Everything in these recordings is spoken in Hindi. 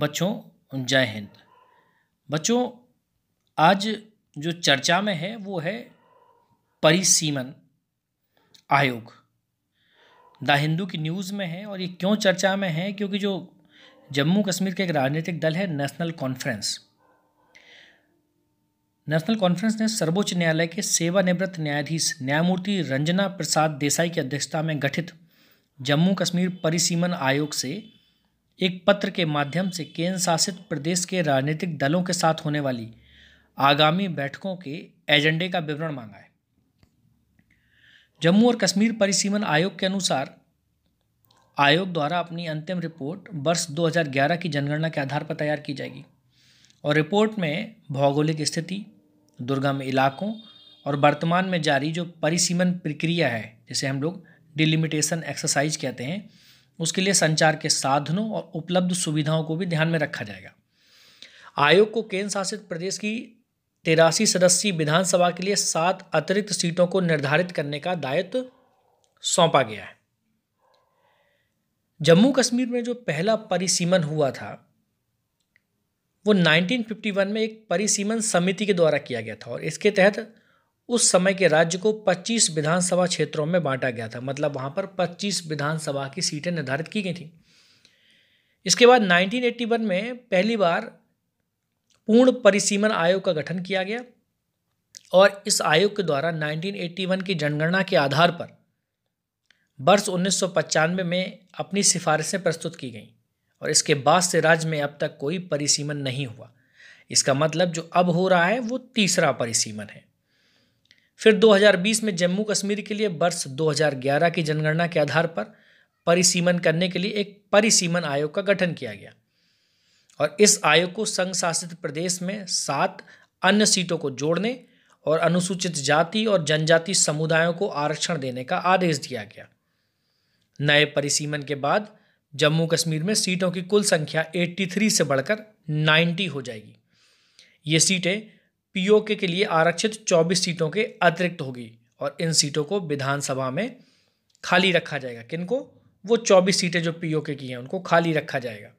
बच्चों जय हिंद बच्चों आज जो चर्चा में है वो है परिसीमन आयोग द हिंदू की न्यूज़ में है और ये क्यों चर्चा में है क्योंकि जो जम्मू कश्मीर का एक राजनीतिक दल है नेशनल कॉन्फ्रेंस नेशनल कॉन्फ्रेंस ने सर्वोच्च न्यायालय के सेवानिवृत्त न्यायाधीश न्यायमूर्ति रंजना प्रसाद देसाई की अध्यक्षता में गठित जम्मू कश्मीर परिसीमन आयोग से एक पत्र के माध्यम से केंद्र शासित प्रदेश के राजनीतिक दलों के साथ होने वाली आगामी बैठकों के एजेंडे का विवरण मांगा है जम्मू और कश्मीर परिसीमन आयोग के अनुसार आयोग द्वारा अपनी अंतिम रिपोर्ट वर्ष 2011 की जनगणना के आधार पर तैयार की जाएगी और रिपोर्ट में भौगोलिक स्थिति दुर्गम इलाकों और वर्तमान में जारी जो परिसीमन प्रक्रिया है जिसे हम लोग डिलिमिटेशन एक्सरसाइज कहते हैं उसके लिए संचार के साधनों और उपलब्ध सुविधाओं को भी ध्यान में रखा जाएगा आयोग को केंद्र शासित प्रदेश की तिरासी सदस्यीय विधानसभा के लिए सात अतिरिक्त सीटों को निर्धारित करने का दायित्व सौंपा गया है जम्मू कश्मीर में जो पहला परिसीमन हुआ था वो 1951 में एक परिसीमन समिति के द्वारा किया गया था और इसके तहत उस समय के राज्य को 25 विधानसभा क्षेत्रों में बांटा गया था मतलब वहां पर 25 विधानसभा की सीटें निर्धारित की गई थी इसके बाद 1981 में पहली बार पूर्ण परिसीमन आयोग का गठन किया गया और इस आयोग के द्वारा 1981 की जनगणना के आधार पर वर्ष उन्नीस में अपनी सिफारिशें प्रस्तुत की गईं और इसके बाद से राज्य में अब तक कोई परिसीमन नहीं हुआ इसका मतलब जो अब हो रहा है वो तीसरा परिसीमन है फिर 2020 में जम्मू कश्मीर के लिए वर्ष 2011 की जनगणना के आधार पर परिसीमन करने के लिए एक परिसीमन आयोग का गठन किया गया और इस आयोग को संघ शासित प्रदेश में सात अन्य सीटों को जोड़ने और अनुसूचित जाति और जनजाति समुदायों को आरक्षण देने का आदेश दिया गया नए परिसीमन के बाद जम्मू कश्मीर में सीटों की कुल संख्या 83 से बढ़कर 90 हो जाएगी ये सीटें पीओके के लिए आरक्षित 24 सीटों के अतिरिक्त होगी और इन सीटों को विधानसभा में खाली रखा जाएगा किनको वो 24 सीटें जो पीओके की हैं उनको खाली रखा जाएगा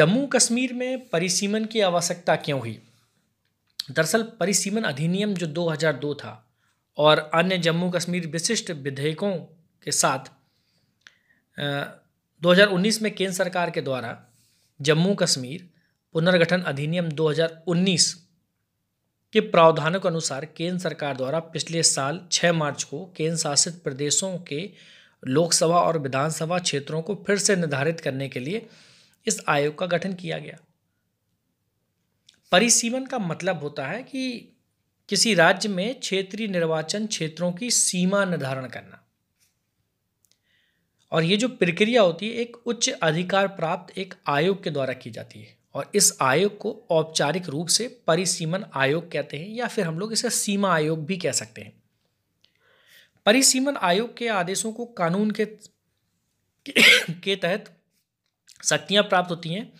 जम्मू कश्मीर में परिसीमन की आवश्यकता क्यों हुई दरअसल परिसीमन अधिनियम जो 2002 था और अन्य जम्मू कश्मीर विशिष्ट विधेयकों के साथ आ, 2019 में केंद्र सरकार के द्वारा जम्मू कश्मीर पुनर्गठन अधिनियम 2019 के प्रावधानों के अनुसार केंद्र सरकार द्वारा पिछले साल 6 मार्च को केंद्र शासित प्रदेशों के लोकसभा और विधानसभा क्षेत्रों को फिर से निर्धारित करने के लिए इस आयोग का गठन किया गया परिसीमन का मतलब होता है कि किसी राज्य में क्षेत्रीय निर्वाचन क्षेत्रों की सीमा निर्धारण करना और ये जो प्रक्रिया होती है एक उच्च अधिकार प्राप्त एक आयोग के द्वारा की जाती है और इस आयोग को औपचारिक रूप से परिसीमन आयोग कहते हैं या फिर हम लोग इसे सीमा आयोग भी कह सकते हैं परिसीमन आयोग के आदेशों को कानून के के तहत शक्तियां प्राप्त होती हैं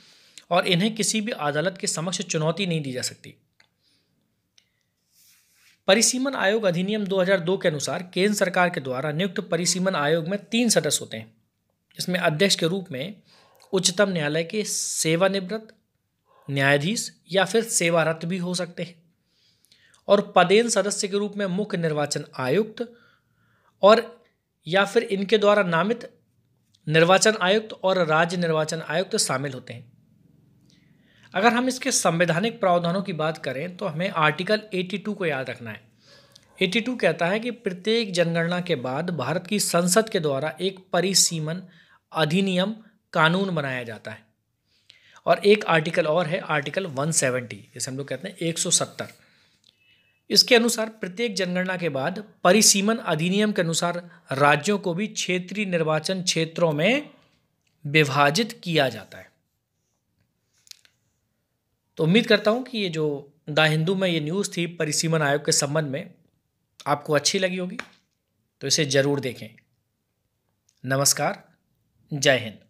और इन्हें किसी भी अदालत के समक्ष चुनौती नहीं दी जा सकती परिसीमन आयोग अधिनियम 2002 के अनुसार केंद्र सरकार के द्वारा नियुक्त परिसीमन आयोग में तीन सदस्य होते हैं इसमें अध्यक्ष के रूप में उच्चतम न्यायालय के सेवानिवृत्त न्यायाधीश या फिर सेवारत भी हो सकते हैं और पदेन सदस्य के रूप में मुख्य निर्वाचन आयुक्त और या फिर इनके द्वारा नामित निर्वाचन आयुक्त और राज्य निर्वाचन आयुक्त शामिल होते हैं अगर हम इसके संवैधानिक प्रावधानों की बात करें तो हमें आर्टिकल 82 को याद रखना है 82 कहता है कि प्रत्येक जनगणना के बाद भारत की संसद के द्वारा एक परिसीमन अधिनियम कानून बनाया जाता है और एक आर्टिकल और है आर्टिकल 170 जैसे हम लोग कहते हैं 170 इसके अनुसार प्रत्येक जनगणना के बाद परिसीमन अधिनियम के अनुसार राज्यों को भी क्षेत्रीय निर्वाचन क्षेत्रों में विभाजित किया जाता है तो उम्मीद करता हूं कि ये जो द हिंदू में ये न्यूज़ थी परिसीमन आयोग के संबंध में आपको अच्छी लगी होगी तो इसे ज़रूर देखें नमस्कार जय हिंद